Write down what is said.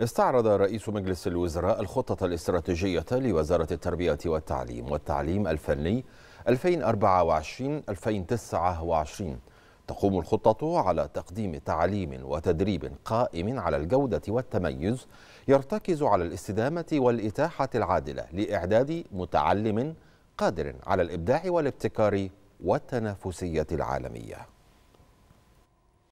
استعرض رئيس مجلس الوزراء الخطة الاستراتيجية لوزارة التربية والتعليم والتعليم الفني 2024-2029 تقوم الخطة على تقديم تعليم وتدريب قائم على الجودة والتميز يرتكز على الاستدامة والإتاحة العادلة لإعداد متعلم قادر على الإبداع والابتكار والتنافسية العالمية